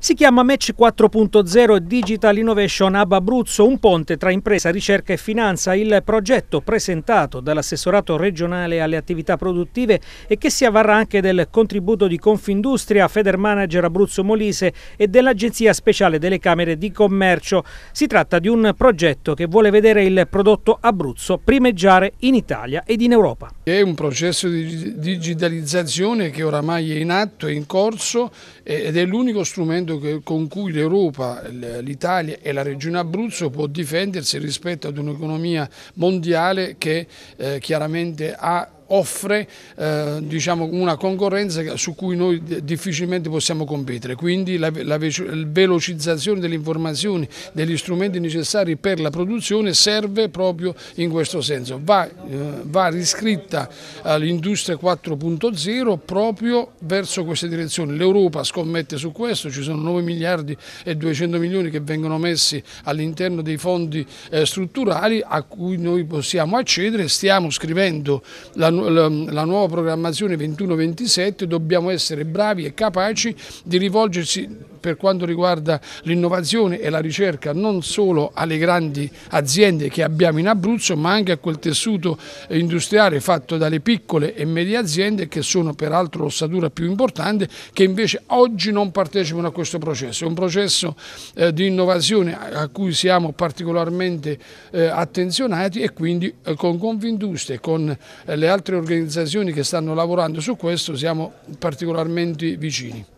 Si chiama Match 4.0 Digital Innovation Hub Abruzzo, un ponte tra impresa, ricerca e finanza, il progetto presentato dall'assessorato regionale alle attività produttive e che si avvarrà anche del contributo di Confindustria, Federmanager Abruzzo Molise e dell'Agenzia Speciale delle Camere di Commercio. Si tratta di un progetto che vuole vedere il prodotto Abruzzo primeggiare in Italia ed in Europa. È un processo di digitalizzazione che oramai è in atto, è in corso ed è l'unico strumento credo che, con cui l'Europa, l'Italia e la regione Abruzzo può difendersi rispetto ad un'economia mondiale che eh, chiaramente ha offre eh, diciamo una concorrenza su cui noi difficilmente possiamo competere, quindi la, la velocizzazione delle informazioni, degli strumenti necessari per la produzione serve proprio in questo senso, va, eh, va riscritta l'industria 4.0 proprio verso queste direzioni, l'Europa scommette su questo, ci sono 9 miliardi e 200 milioni che vengono messi all'interno dei fondi eh, strutturali a cui noi possiamo accedere, stiamo scrivendo la la nuova programmazione 21-27 dobbiamo essere bravi e capaci di rivolgersi per quanto riguarda l'innovazione e la ricerca non solo alle grandi aziende che abbiamo in Abruzzo ma anche a quel tessuto industriale fatto dalle piccole e medie aziende che sono peraltro l'ossatura più importante che invece oggi non partecipano a questo processo. È un processo eh, di innovazione a cui siamo particolarmente eh, attenzionati e quindi eh, con Confindustria e con eh, le altre altre organizzazioni che stanno lavorando su questo siamo particolarmente vicini.